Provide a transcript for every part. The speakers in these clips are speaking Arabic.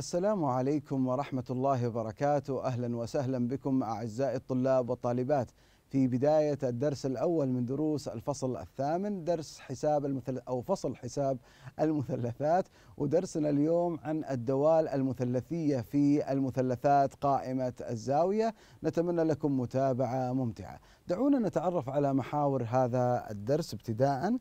السلام عليكم ورحمة الله وبركاته أهلا وسهلا بكم أعزائي الطلاب والطالبات في بداية الدرس الأول من دروس الفصل الثامن درس حساب المثل أو فصل حساب المثلثات ودرسنا اليوم عن الدوال المثلثية في المثلثات قائمة الزاوية نتمنى لكم متابعة ممتعة دعونا نتعرف على محاور هذا الدرس ابتداءً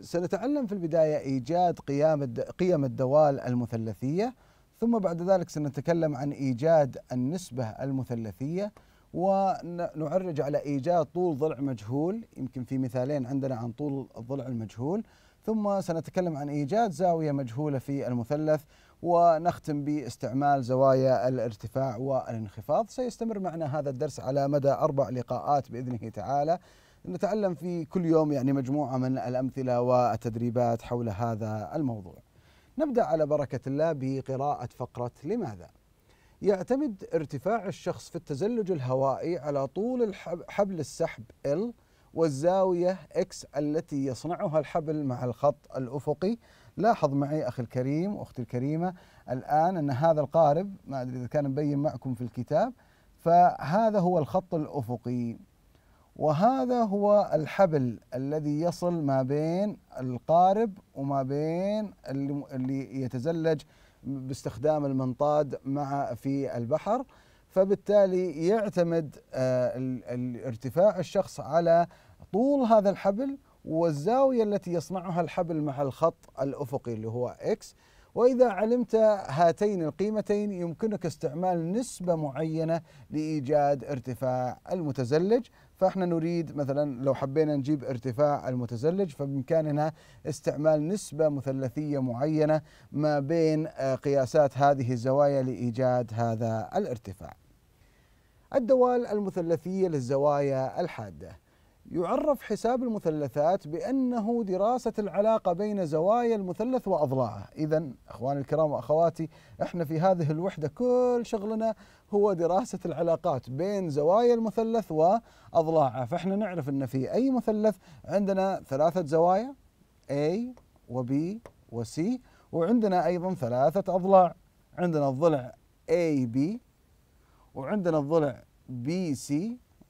سنتعلم في البداية إيجاد قيام قيم الدوال المثلثية ثم بعد ذلك سنتكلم عن إيجاد النسبة المثلثية ونعرج على إيجاد طول ضلع مجهول يمكن في مثالين عندنا عن طول الضلع المجهول ثم سنتكلم عن إيجاد زاوية مجهولة في المثلث ونختم باستعمال زوايا الارتفاع والانخفاض سيستمر معنا هذا الدرس على مدى أربع لقاءات بإذنه تعالى نتعلم في كل يوم يعني مجموعة من الأمثلة والتدريبات حول هذا الموضوع نبدأ على بركة الله بقراءة فقرة لماذا؟ يعتمد ارتفاع الشخص في التزلج الهوائي على طول حبل السحب L والزاوية X التي يصنعها الحبل مع الخط الأفقي لاحظ معي أخي الكريم وأختي الكريمة الآن أن هذا القارب ما أدري إذا كان مبين معكم في الكتاب فهذا هو الخط الأفقي وهذا هو الحبل الذي يصل ما بين القارب وما بين اللي يتزلج باستخدام المنطاد مع في البحر فبالتالي يعتمد آه، ارتفاع الشخص على طول هذا الحبل والزاوية التي يصنعها الحبل مع الخط الأفقي اللي هو إكس وإذا علمت هاتين القيمتين يمكنك استعمال نسبة معينة لإيجاد ارتفاع المتزلج فاحنا نريد مثلا لو حبينا نجيب ارتفاع المتزلج فبامكاننا استعمال نسبه مثلثيه معينه ما بين آه، قياسات هذه الزوايا لايجاد هذا الارتفاع. الدوال المثلثيه للزوايا الحاده يعرف حساب المثلثات بانه دراسه العلاقه بين زوايا المثلث واضلاعه، اذا اخواني الكرام واخواتي احنا في هذه الوحده كل شغلنا هو دراسة العلاقات بين زوايا المثلث وأضلاعه فإحنا نعرف أن في أي مثلث عندنا ثلاثة زوايا A وB وC وعندنا أيضا ثلاثة أضلاع عندنا الضلع AB وعندنا الضلع BC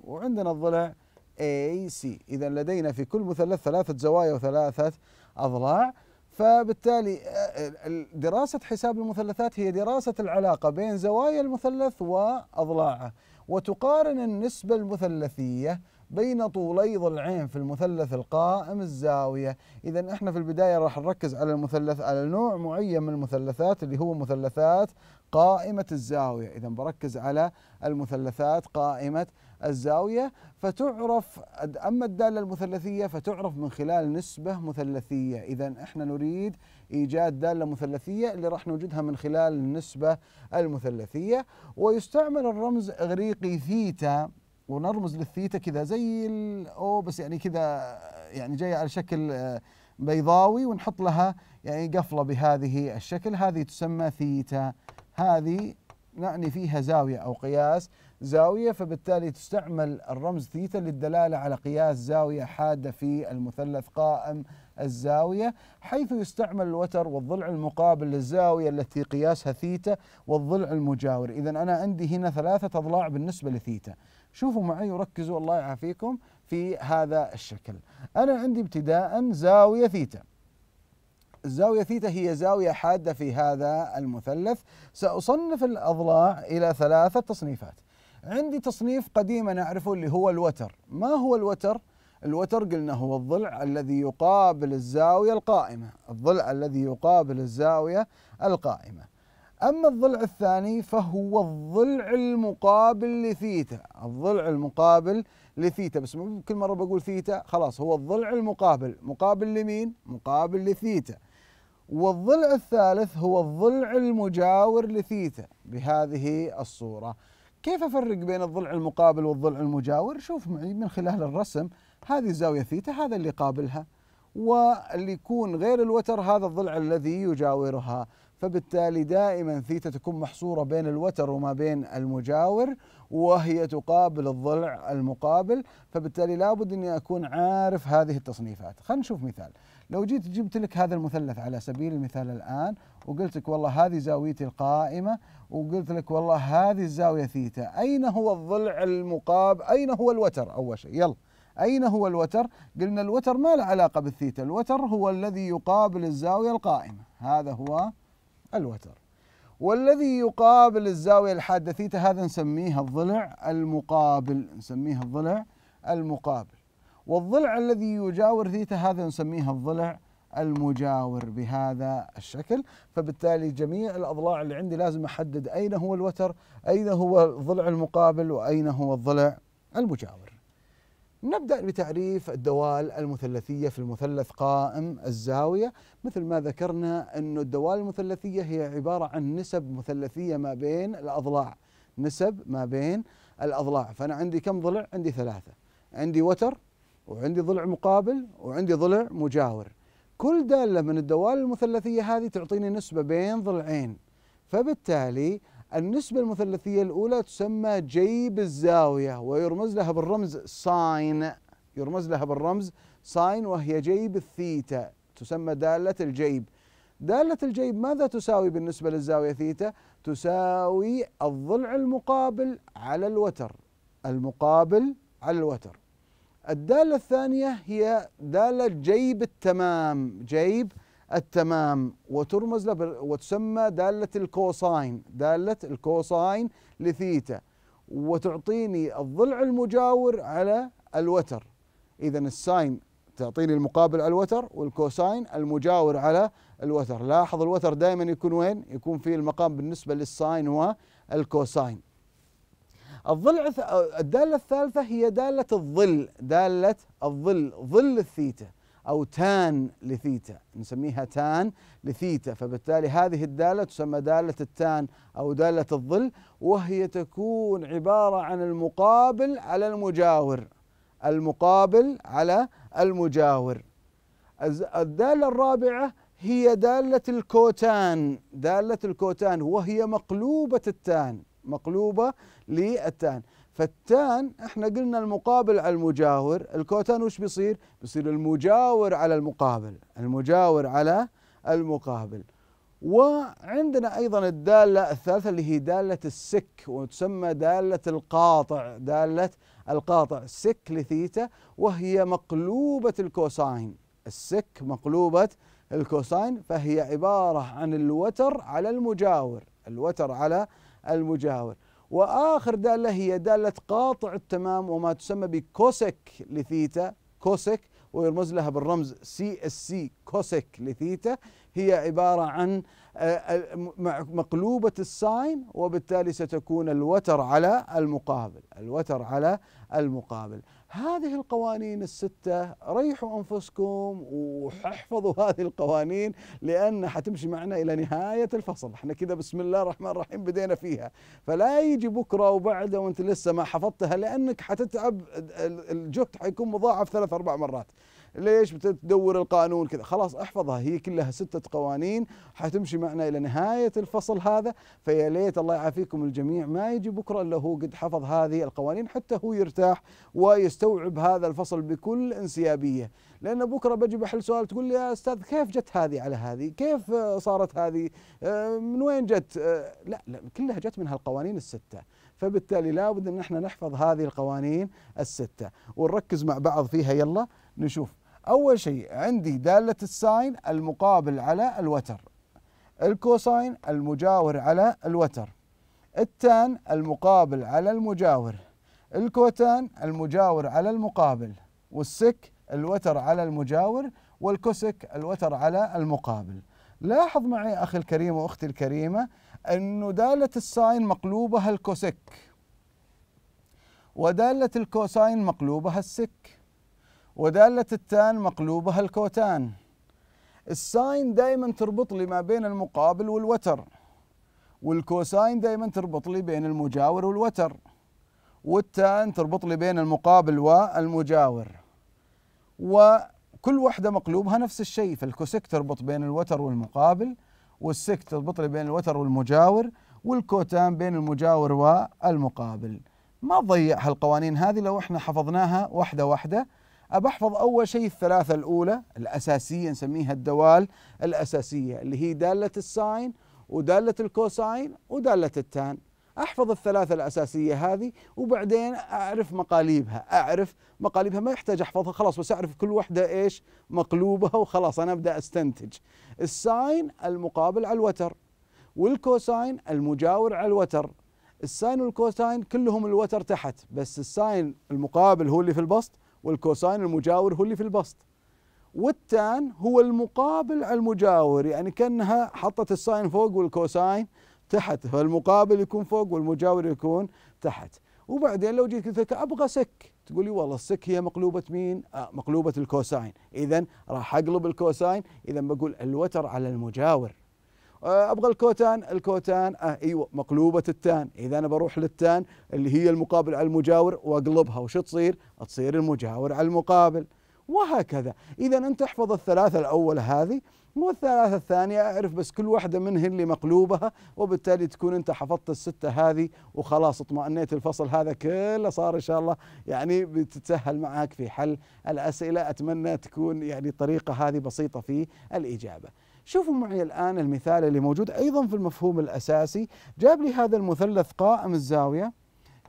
وعندنا الضلع AC إذا لدينا في كل مثلث ثلاثة زوايا وثلاثة أضلاع فبالتالي آه، دراسة حساب المثلثات هي دراسة العلاقة بين زوايا المثلث وأضلاعه وتقارن النسبة المثلثية بين طولي ضلعين في المثلث القائم الزاوية إذا احنا في البداية راح نركز على المثلث على نوع معين من المثلثات اللي هو مثلثات قائمة الزاوية إذا بركز على المثلثات قائمة الزاوية فتعرف أما الدالة المثلثية فتعرف من خلال نسبة مثلثية إذا إحنا نريد إيجاد دالة مثلثية اللي راح نوجدها من خلال النسبة المثلثية ويستعمل الرمز إغريقي ثيتا ونرمز للثيتا كذا زي الأو بس يعني كذا يعني جاية على شكل آه، بيضاوي ونحط لها يعني قفلة بهذه الشكل هذه تسمى ثيتا هذه نعني فيها زاوية أو قياس زاوية فبالتالي تستعمل الرمز ثيتا للدلالة على قياس زاوية حادة في المثلث قائم الزاوية حيث يستعمل الوتر والضلع المقابل للزاوية التي قياسها ثيتا والضلع المجاور إذا أنا عندي هنا ثلاثة أضلاع بالنسبة لثيتا شوفوا معي وركزوا الله يعافيكم في هذا الشكل أنا عندي ابتداء زاوية ثيتا الزاوية ثيتا هي زاوية حادة في هذا المثلث سأصنف الأضلاع إلى ثلاثة تصنيفات عندي تصنيف قديم انا اعرفه اللي هو الوتر ما هو الوتر الوتر قلنا هو الضلع الذي يقابل الزاويه القائمه الضلع الذي يقابل الزاويه القائمه اما الضلع الثاني فهو الضلع المقابل لثيتا الضلع المقابل لثيتا بس كل مره بقول ثيتا خلاص هو الضلع المقابل مقابل لمين مقابل لثيتا والضلع الثالث هو الضلع المجاور لثيتا بهذه الصوره كيف افرق بين الضلع المقابل والضلع المجاور؟ شوف معي من خلال الرسم هذه زاويه ثيتا هذا اللي قابلها واللي يكون غير الوتر هذا الضلع الذي يجاورها فبالتالي دائما ثيتا تكون محصوره بين الوتر وما بين المجاور وهي تقابل الضلع المقابل فبالتالي لابد اني اكون عارف هذه التصنيفات خلينا نشوف مثال لو جيت جبت لك هذا المثلث على سبيل المثال الان وقلت لك والله هذه زاويتي القائمه وقلت لك والله هذه الزاويه ثيتا اين هو الضلع المقابل اين هو الوتر اول شيء يلا أين هو الوتر؟ قلنا الوتر ما له علاقة بالثيتا، الوتر هو الذي يقابل الزاوية القائمة، هذا هو الوتر. والذي يقابل الزاوية الحاده ثيتا هذا نسميه الضلع المقابل نسميه الضلع المقابل والضلع الذي يجاور ثيتا هذا نسميه الضلع المجاور بهذا الشكل فبالتالي جميع الأضلاع اللي عندي لازم أحدد أين هو الوتر أين هو الضلع المقابل وأين هو الضلع المجاور نبدأ بتعريف الدوال المثلثية في المثلث قائم الزاوية مثل ما ذكرنا أن الدوال المثلثية هي عبارة عن نسب مثلثية ما بين الأضلاع نسب ما بين الأضلاع فأنا عندي كم ضلع؟ عندي ثلاثة عندي وتر وعندي ضلع مقابل وعندي ضلع مجاور كل دالة من الدوال المثلثية هذه تعطيني نسبة بين ضلعين فبالتالي النسبة المثلثية الأولى تسمى جيب الزاوية ويرمز لها بالرمز ساين يرمز لها بالرمز ساين وهي جيب الثيتا تسمى دالة الجيب دالة الجيب ماذا تساوي بالنسبة للزاوية ثيتا؟ تساوي الضلع المقابل على الوتر المقابل على الوتر الدالة الثانية هي دالة جيب التمام جيب التمام وترمز وتسمى دالة الكوساين دالة الكوساين لثيتا وتعطيني الضلع المجاور على الوتر إذا الساين تعطيني المقابل على الوتر والكوساين المجاور على الوتر لاحظ الوتر دائما يكون وين يكون في المقام بالنسبة للساين والكوساين الضلع الدالة الثالثة هي دالة الظل دالة الظل ظل الثيتا أو تان لثيتا نسميها تان لثيتا فبالتالي هذه الدالة تسمى دالة التان أو دالة الظل وهي تكون عبارة عن المقابل على المجاور المقابل على المجاور الدالة الرابعة هي دالة الكوتان دالة الكوتان وهي مقلوبة التان مقلوبة للتان فالتان احنا قلنا المقابل على المجاور الكوتان وش بيصير بيصير المجاور على المقابل المجاور على المقابل وعندنا ايضا الداله الثالثه اللي هي داله السك وتسمى داله القاطع داله القاطع سك لثيتا وهي مقلوبه الكوساين السك مقلوبه الكوساين فهي عباره عن الوتر على المجاور الوتر على المجاور وآخر دالة هي دالة قاطع التمام وما تسمى بكوسك لثيتا كوسك ويرمز لها بالرمز سي اس سي كوسك لثيتا هي عبارة عن آه، آه، مقلوبة الساين وبالتالي ستكون الوتر على المقابل الوتر على المقابل هذه القوانين الستة ريحوا أنفسكم واحفظوا هذه القوانين لأن حتمشي معنا إلى نهاية الفصل احنا كذا بسم الله الرحمن الرحيم بدينا فيها فلا يجي بكرة وبعده وانت لسه ما حفظتها لأنك حتتعب الجهد حيكون مضاعف ثلاث أربع مرات ليش بتدور القانون كذا خلاص احفظها هي كلها ستة قوانين حتمشي معنا إلى نهاية الفصل هذا فيا ليت الله يعافيكم الجميع ما يجي بكرة إلا هو قد حفظ هذه القوانين حتى هو يرتاح ويستوعب هذا الفصل بكل انسيابية لأن بكرة بجي بحل سؤال تقول لي يا أستاذ كيف جت هذه على هذه كيف صارت هذه آه، من وين جت آه، لا, لا كلها جت من هالقوانين الستة فبالتالي لابد ان احنا نحفظ هذه القوانين الستة ونركز مع بعض فيها يلا نشوف أول شيء عندي دالة الساين المقابل على الوتر الكوساين المجاور على الوتر التان المقابل على المجاور الكوتان المجاور على المقابل والسك الوتر على المجاور والكوسك الوتر على المقابل لاحظ معي أخي الكريم وأختي الكريمة أن دالة الساين مقلوبها الكوسك ودالة الكوساين مقلوبها السك ودالة التان مقلوبها الكوتان الساين دائما تربط لي ما بين المقابل والوتر والكوساين دائما تربط لي بين المجاور والوتر والتان تربط لي بين المقابل والمجاور وكل وحدة مقلوبها نفس الشيء فالكوسك تربط بين الوتر والمقابل والسك تربط لي بين الوتر والمجاور والكوتان بين المجاور والمقابل ما تضيع هالقوانين هذه لو احنا حفظناها واحدة واحدة أحفظ أول شيء الثلاثة الأولى الأساسية نسميها الدوال الأساسية اللي هي دالة الساين ودالة الكوساين ودالة التان احفظ الثلاثه الاساسيه هذه وبعدين اعرف مقاليبها اعرف مقاليبها ما يحتاج احفظها خلاص بس اعرف كل واحده ايش مقلوبها وخلاص انا ابدا استنتج الساين المقابل على الوتر والكوساين المجاور على الوتر الساين والكوساين كلهم الوتر تحت بس الساين المقابل هو اللي في البسط والكوساين المجاور هو اللي في البسط والتان هو المقابل على المجاور يعني كانها حطت الساين فوق والكوساين تحت فالمقابل يكون فوق والمجاور يكون تحت وبعدين لو جيت قلت لك ابغى سك تقول لي والله السك هي مقلوبه مين؟ آه مقلوبه الكوساين، اذا راح اقلب الكوساين، اذا بقول الوتر على المجاور آه، ابغى الكوتان الكوتان آه ايوه مقلوبه التان اذا انا بروح للتان اللي هي المقابل على المجاور واقلبها وش تصير تصير المجاور على المقابل وهكذا اذا انت احفظ الثلاثه الاول هذه والثلاثة الثانية أعرف بس كل واحدة منهن اللي مقلوبها وبالتالي تكون أنت حفظت الستة هذه وخلاص اطمأنيت الفصل هذا كله صار إن شاء الله يعني بتتسهل معك في حل الأسئلة أتمنى تكون يعني الطريقة هذه بسيطة في الإجابة شوفوا معي الآن المثال اللي موجود أيضا في المفهوم الأساسي جاب لي هذا المثلث قائم الزاوية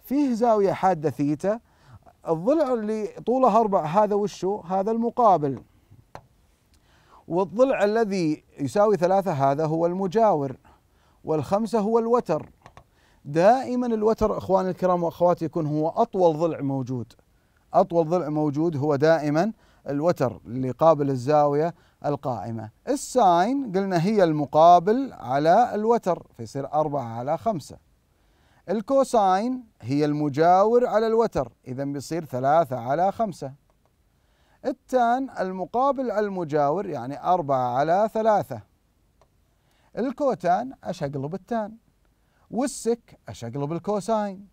فيه زاوية حادة ثيتا الضلع اللي طوله أربع هذا وشو هذا المقابل والضلع الذي يساوي ثلاثة هذا هو المجاور والخمسة هو الوتر دائما الوتر اخواني الكرام واخواتي يكون هو اطول ضلع موجود اطول ضلع موجود هو دائما الوتر اللي قابل الزاويه القائمة الساين قلنا هي المقابل على الوتر فيصير أربعة على خمسة الكوساين هي المجاور على الوتر إذا بيصير ثلاثة على خمسة التان المقابل على المجاور يعني أربعة على ثلاثة الكوتان أشقلب التان والسك أشقلب الكوساين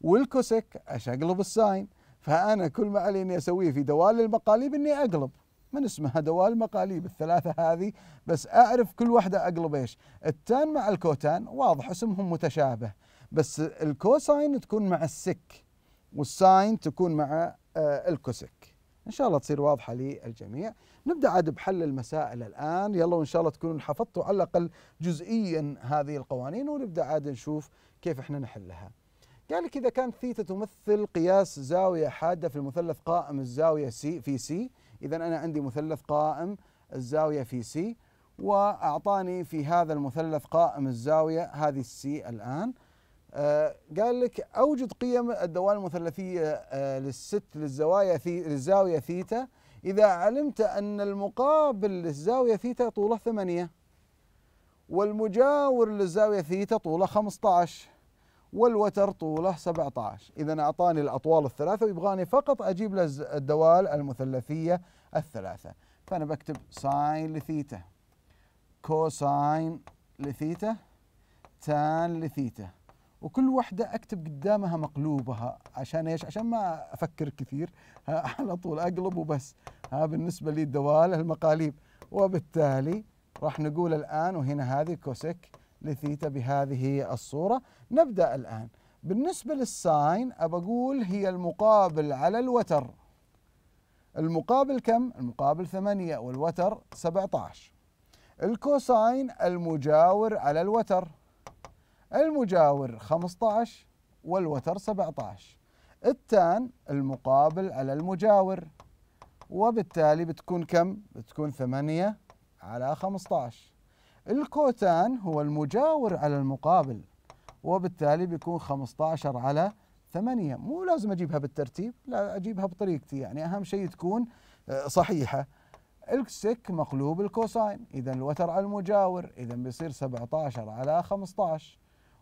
والكوسك أشقلب الساين فأنا كل ما علي أني أسويه في دوال المقاليب أني أقلب من اسمها دوال مقاليب الثلاثة هذه بس أعرف كل واحدة أقلب إيش التان مع الكوتان واضح اسمهم متشابه بس الكوساين تكون مع السك والساين تكون مع آه، الكوسك إن شاء الله تصير واضحة للجميع نبدأ عاد بحل المسائل الآن يلا وإن شاء الله تكونوا حفظتوا على الأقل جزئيا هذه القوانين ونبدأ عاد نشوف كيف إحنا نحلها قال لك إذا كانت ثيتا تمثل قياس زاوية حادة في المثلث قائم الزاوية سي في سي إذا أنا عندي مثلث قائم الزاوية في سي وأعطاني في هذا المثلث قائم الزاوية هذه السي الآن آه قال لك أوجد قيم الدوال المثلثية آه للست للزوايا ثي للزاوية ثيتا إذا علمت أن المقابل للزاوية ثيتا طوله ثمانية والمجاور للزاوية ثيتا طوله 15 والوتر طوله 17 إذا أعطاني الأطوال الثلاثة ويبغاني فقط أجيب له الدوال المثلثية الثلاثة فأنا بكتب ساين لثيتا كوساين لثيتا تان لثيتا وكل واحدة أكتب قدامها مقلوبها عشان إيش عشان ما أفكر كثير على طول أقلب وبس ها بالنسبة للدوال المقاليب وبالتالي راح نقول الآن وهنا هذه كوسك لثيتا بهذه الصورة نبدأ الآن بالنسبة للساين أقول هي المقابل على الوتر المقابل كم؟ المقابل ثمانية والوتر سبعة عشر الكوساين المجاور على الوتر المجاور خمسة عشر والوتر سبعة عشر التان المقابل على المجاور وبالتالي بتكون كم؟ بتكون ثمانية على خمسة عشر الكوتان هو المجاور على المقابل وبالتالي بيكون 15 على 8 مو لازم اجيبها بالترتيب لا اجيبها بطريقتي يعني اهم شيء تكون آه، صحيحه السك مقلوب الكوساين اذا الوتر على المجاور اذا بيصير 17 على 15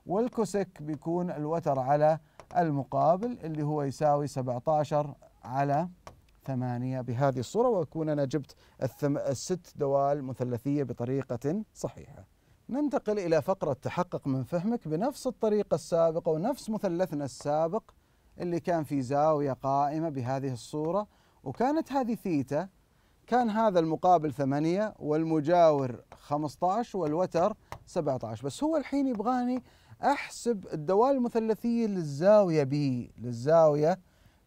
والكوسك بيكون الوتر على المقابل اللي هو يساوي 17 على ثمانية بهذه الصورة وأكون أنا جبت الثم... الست دوال مثلثية بطريقة صحيحة ننتقل إلى فقرة تحقق من فهمك بنفس الطريقة السابقة ونفس مثلثنا السابق اللي كان في زاوية قائمة بهذه الصورة وكانت هذه ثيتا كان هذا المقابل ثمانية والمجاور 15 والوتر 17 بس هو الحين يبغاني أحسب الدوال المثلثية للزاوية بي للزاوية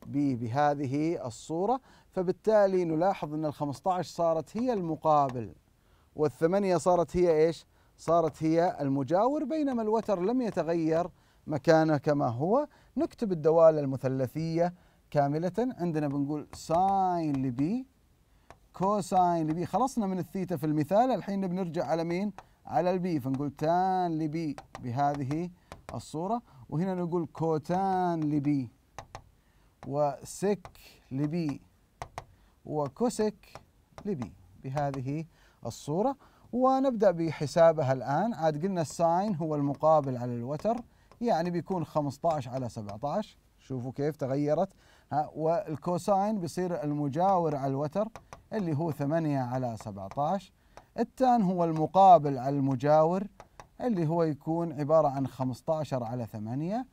به بهذه الصورة فبالتالي نلاحظ أن ال 15 صارت هي المقابل والثمانية صارت هي إيش صارت هي المجاور بينما الوتر لم يتغير مكانه كما هو نكتب الدوالة المثلثية كاملة عندنا بنقول ساين لبي كوساين لبي خلصنا من الثيتا في المثال الحين بنرجع على مين على البي فنقول تان لبي بهذه الصورة وهنا نقول كوتان لبي وسك لبي وكوسك لبي بهذه الصورة ونبدأ بحسابها الآن عاد قلنا الساين هو المقابل على الوتر يعني بيكون 15 على 17 شوفوا كيف تغيرت ها والكوساين بيصير المجاور على الوتر اللي هو 8 على 17 التان هو المقابل على المجاور اللي هو يكون عبارة عن 15 على 8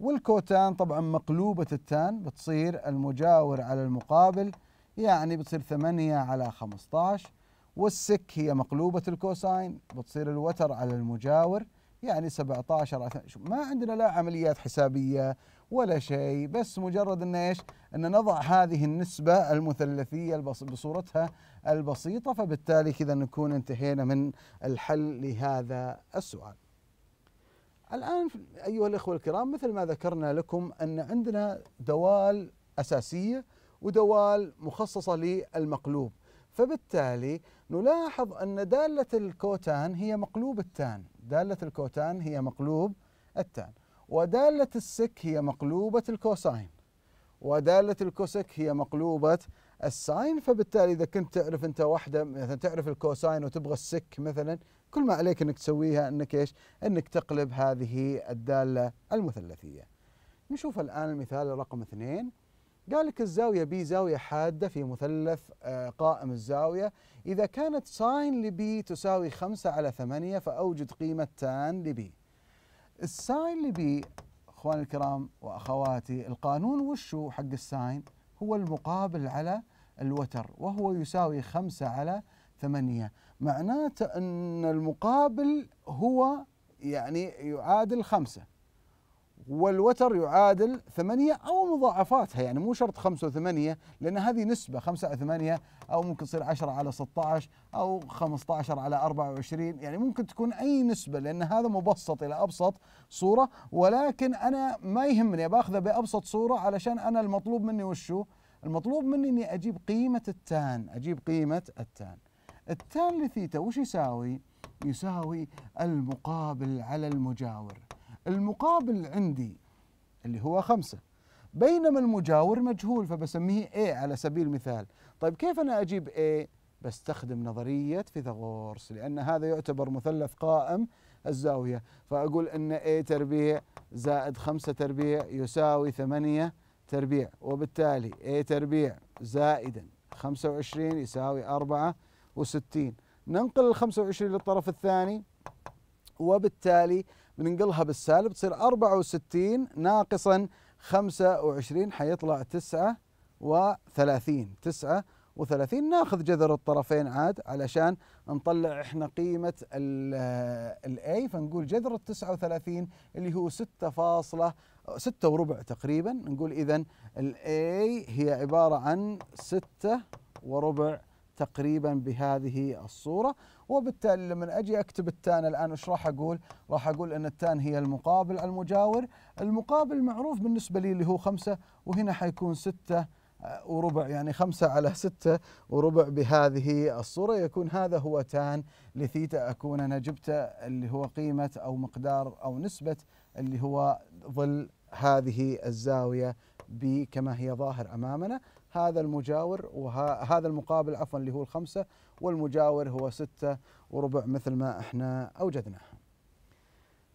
والكوتان طبعا مقلوبة التان بتصير المجاور على المقابل يعني بتصير 8 على 15 والسك هي مقلوبة الكوساين بتصير الوتر على المجاور يعني 17 على ما عندنا لا عمليات حسابية ولا شيء بس مجرد ان ايش؟ ان نضع هذه النسبة المثلثية بصورتها البسيطة فبالتالي كذا نكون انتهينا من الحل لهذا السؤال. الآن أيها الإخوة الكرام مثل ما ذكرنا لكم أن عندنا دوال أساسية ودوال مخصصة للمقلوب فبالتالي نلاحظ أن دالة الكوتان هي مقلوب التان دالة الكوتان هي مقلوب التان ودالة السك هي مقلوبة الكوساين ودالة الكوسك هي مقلوبة الساين فبالتالي اذا كنت تعرف انت واحده مثلا تعرف الكوساين وتبغى السك مثلا كل ما عليك انك تسويها انك ايش؟ انك تقلب هذه الداله المثلثيه. نشوف الان المثال رقم اثنين قال لك الزاوية بي زاوية حادة في مثلث آه، قائم الزاوية إذا كانت ساين لبي تساوي 5 على 8 فأوجد قيمة تان لبي الساين لبي أخواني الكرام وأخواتي القانون وشو حق الساين هو المقابل على الوتر وهو يساوي خمسة على ثمانية معناته أن المقابل هو يعني يعادل خمسة والوتر يعادل ثمانية أو مضاعفاتها يعني مو شرط خمسة وثمانية لأن هذه نسبة خمسة على ثمانية أو ممكن تصير عشرة على ستة أو خمسة عشر على أربعة وعشرين يعني ممكن تكون أي نسبة لأن هذا مبسط إلى أبسط صورة ولكن أنا ما يهمني باخذه بأبسط صورة علشان أنا المطلوب مني وشو المطلوب مني اني اجيب قيمه التان اجيب قيمه التان التان لثيتا وش يساوي يساوي المقابل على المجاور المقابل عندي اللي هو خمسة بينما المجاور مجهول فبسميه A على سبيل المثال طيب كيف أنا أجيب A بستخدم نظرية فيثاغورس لأن هذا يعتبر مثلث قائم الزاوية فأقول أن A تربيع زائد خمسة تربيع يساوي ثمانية تربيع وبالتالي A تربيع زائدا 25 يساوي 64 ننقل ال 25 للطرف الثاني وبالتالي بننقلها بالسالب تصير 64 ناقصا 25 حيطلع 39 39 وثلاثين ناخذ جذر الطرفين عاد علشان نطلع احنا قيمة الاي آه، فنقول جذر التسعة وثلاثين اللي هو ستة فاصلة ستة وربع تقريبا نقول إذا الاي هي عبارة عن ستة وربع تقريبا بهذه الصورة وبالتالي لما أجي أكتب التان الآن إيش راح أقول راح أقول أن التان هي المقابل المجاور المقابل معروف بالنسبة لي اللي هو خمسة وهنا حيكون ستة وربع يعني خمسة على ستة وربع بهذه الصورة يكون هذا هو تان لثيتا أكون أنا جبت اللي هو قيمة أو مقدار أو نسبة اللي هو ظل هذه الزاوية كما هي ظاهر أمامنا هذا المجاور وهذا المقابل عفوا اللي هو الخمسة والمجاور هو ستة وربع مثل ما احنا أوجدناها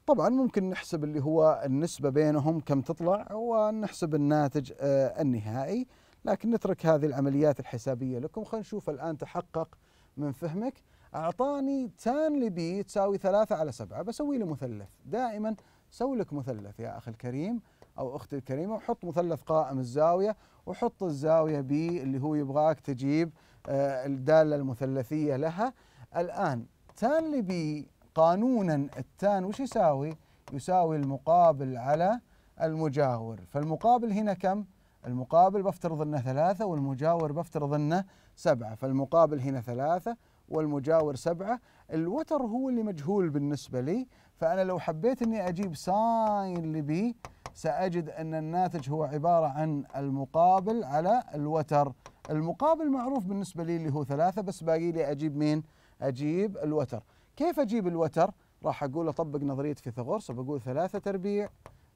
طبعا ممكن نحسب اللي هو النسبة بينهم كم تطلع ونحسب الناتج آه، النهائي لكن نترك هذه العمليات الحسابيه لكم خلينا نشوف الان تحقق من فهمك اعطاني تان لبي تساوي ثلاثة على سبعة بسوي له مثلث دائما سوي لك مثلث يا اخي الكريم او اختي الكريمه وحط مثلث قائم الزاويه وحط الزاويه بي اللي هو يبغاك تجيب آه، الداله المثلثيه لها الان تان لبي قانونا التان وش يساوي؟ يساوي المقابل على المجاور فالمقابل هنا كم؟ المقابل بفترض انه ثلاثة والمجاور بفترض انه سبعة فالمقابل هنا ثلاثة والمجاور سبعة الوتر هو اللي مجهول بالنسبة لي فأنا لو حبيت أني أجيب ساين لبي سأجد أن الناتج هو عبارة عن المقابل على الوتر المقابل معروف بالنسبة لي اللي هو ثلاثة بس باقي لي أجيب مين؟ أجيب الوتر كيف أجيب الوتر؟ راح أقول أطبق نظرية فيثاغورس وبقول ثلاثة تربيع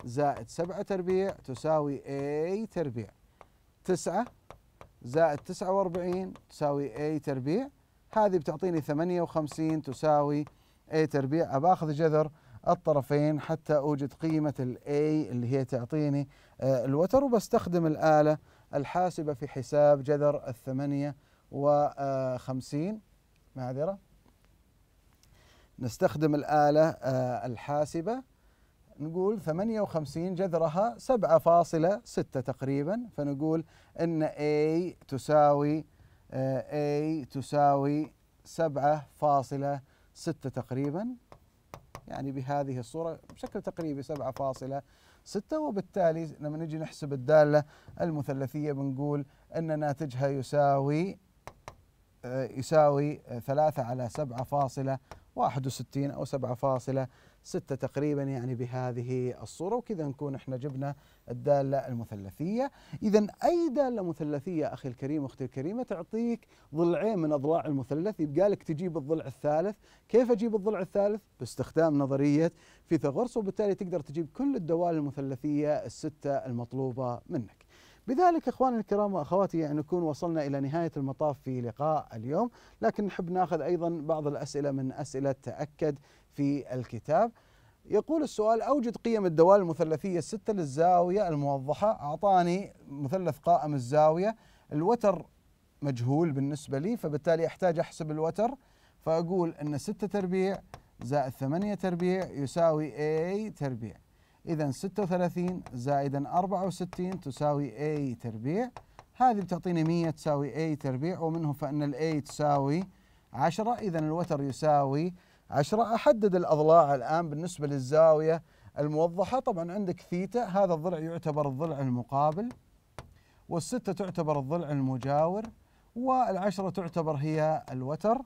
زائد سبعة تربيع تساوي A تربيع تسعة زائد تسعة وأربعين تساوي A تربيع هذه بتعطيني ثمانية وخمسين تساوي A تربيع أباخذ جذر الطرفين حتى أوجد قيمة ال A اللي هي تعطيني آه، الوتر وبستخدم الآلة الحاسبة في حساب جذر الثمانية وخمسين معذرة نستخدم الآلة آه، الحاسبة نقول 58 جذرها 7.6 تقريبا فنقول ان A تساوي آه، A تساوي 7.6 تقريبا يعني بهذه الصورة بشكل تقريبي 7.6 وبالتالي لما نجي نحسب الدالة المثلثية بنقول أن ناتجها يساوي آه، يساوي 3 على 7.61 أو 7.6 ستة تقريبا يعني بهذه الصورة وكذا نكون احنا جبنا الدالة المثلثية إذا أي دالة مثلثية أخي الكريم أختي الكريمة تعطيك ضلعين من أضلاع المثلث يبقى لك تجيب الضلع الثالث كيف أجيب الضلع الثالث؟ باستخدام نظرية فيثاغورس وبالتالي تقدر تجيب كل الدوال المثلثية الستة المطلوبة منك بذلك اخواني الكرام واخواتي يعني نكون وصلنا الى نهايه المطاف في لقاء اليوم، لكن نحب ناخذ ايضا بعض الاسئله من اسئله تاكد في الكتاب يقول السؤال أوجد قيم الدوال المثلثية الستة للزاوية الموضحة أعطاني مثلث قائم الزاوية الوتر مجهول بالنسبة لي فبالتالي أحتاج أحسب الوتر فأقول أن ستة تربيع زائد ثمانية تربيع يساوي A تربيع إذا 36 زائدا 64 تساوي A تربيع هذه بتعطيني 100 تساوي A تربيع ومنه فإن الA تساوي 10 إذا الوتر يساوي عشرة أحدد الأضلاع الآن بالنسبة للزاوية الموضحة طبعا عندك ثيتا هذا الضلع يعتبر الضلع المقابل والستة تعتبر الضلع المجاور والعشرة تعتبر هي الوتر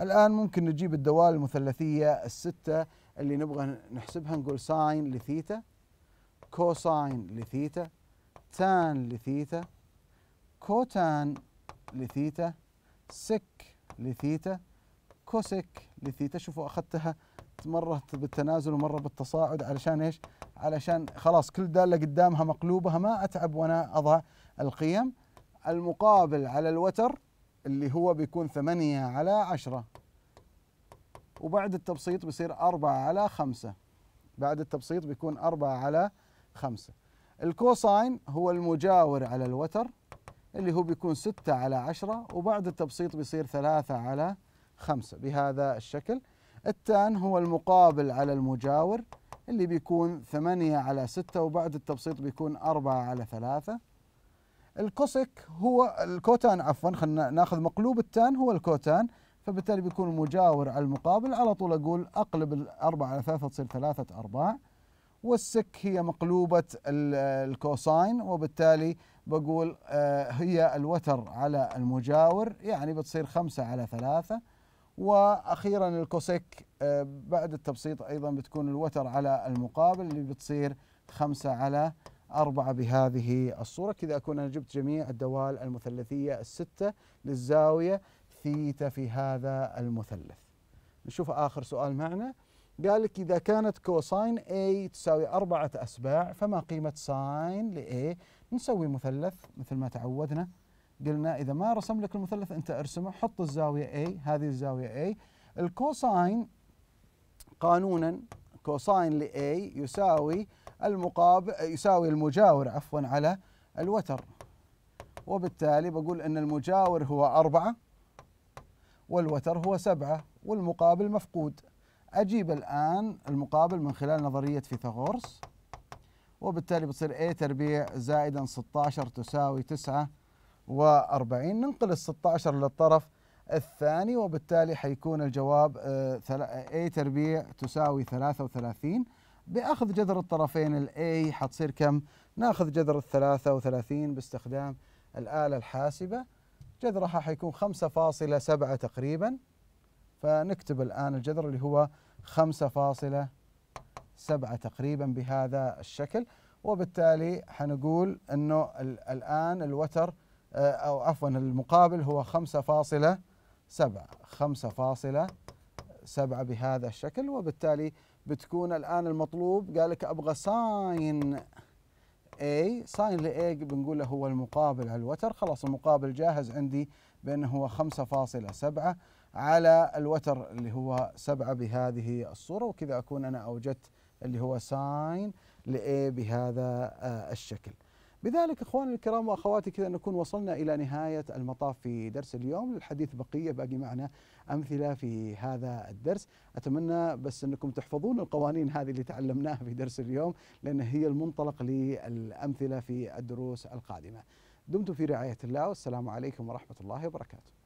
الآن ممكن نجيب الدوال المثلثية الستة اللي نبغى نحسبها نقول ساين لثيتا كوساين لثيتا تان لثيتا كوتان لثيتا سك لثيتا الكوسك التي تشوفوا اخذتها مره بالتنازل ومره بالتصاعد علشان ايش؟ علشان خلاص كل داله قدامها مقلوبه ما اتعب وانا اضع القيم المقابل على الوتر اللي هو بيكون ثمانية على عشرة وبعد التبسيط بيصير أربعة على خمسة بعد التبسيط بيكون أربعة على خمسة الكوساين هو المجاور على الوتر اللي هو بيكون ستة على عشرة وبعد التبسيط بيصير ثلاثة على خمسة بهذا الشكل التان هو المقابل على المجاور اللي بيكون ثمانية على ستة وبعد التبسيط بيكون أربعة على ثلاثة الكوسك هو الكوتان عفوا خلينا ناخذ مقلوب التان هو الكوتان فبالتالي بيكون المجاور على المقابل على طول أقول أقلب الأربعة على ثلاثة تصير ثلاثة أرباع والسك هي مقلوبة الكوساين وبالتالي بقول آه، هي الوتر على المجاور يعني بتصير خمسة على ثلاثة واخيرا الكوسيك آه، بعد التبسيط ايضا بتكون الوتر على المقابل اللي بتصير خمسة على أربعة بهذه الصورة كذا أكون أنا جبت جميع الدوال المثلثية الستة للزاوية ثيتا في هذا المثلث نشوف آخر سؤال معنا قال لك إذا كانت كوساين A تساوي أربعة أسباع فما قيمة ساين لاي نسوي مثلث مثل ما تعودنا قلنا إذا ما رسم لك المثلث أنت ارسمه حط الزاوية A هذه الزاوية A الكوساين قانونا كوساين ل A يساوي المقابل يساوي المجاور عفوا على الوتر وبالتالي بقول أن المجاور هو أربعة والوتر هو سبعة والمقابل مفقود أجيب الآن المقابل من خلال نظرية فيثاغورس وبالتالي بتصير A تربيع زائدا 16 تساوي 9 ننقل ال 16 للطرف الثاني وبالتالي حيكون الجواب آه، A تربيع تساوي 33 بأخذ جذر الطرفين الـ A حتصير كم؟ ناخذ جذر ال 33 باستخدام الآلة الحاسبة جذرها حيكون 5.7 تقريبا فنكتب الآن الجذر اللي هو 5.7 تقريبا بهذا الشكل وبالتالي حنقول أنه الآن الوتر آه، أو عفوا المقابل هو 5.7 5.7 بهذا الشكل وبالتالي بتكون الآن المطلوب قال لك أبغى ساين A ساين ل A بنقول له هو المقابل على الوتر خلاص المقابل جاهز عندي بأنه هو 5.7 على الوتر اللي هو 7 بهذه الصورة وكذا أكون أنا أوجدت اللي هو ساين ل A بهذا آه، الشكل بذلك اخواني الكرام واخواتي كذا نكون وصلنا الى نهايه المطاف في درس اليوم للحديث بقيه باقي معنا امثله في هذا الدرس اتمنى بس انكم تحفظون القوانين هذه اللي تعلمناها في درس اليوم لان هي المنطلق للامثله في الدروس القادمه دمتم في رعايه الله والسلام عليكم ورحمه الله وبركاته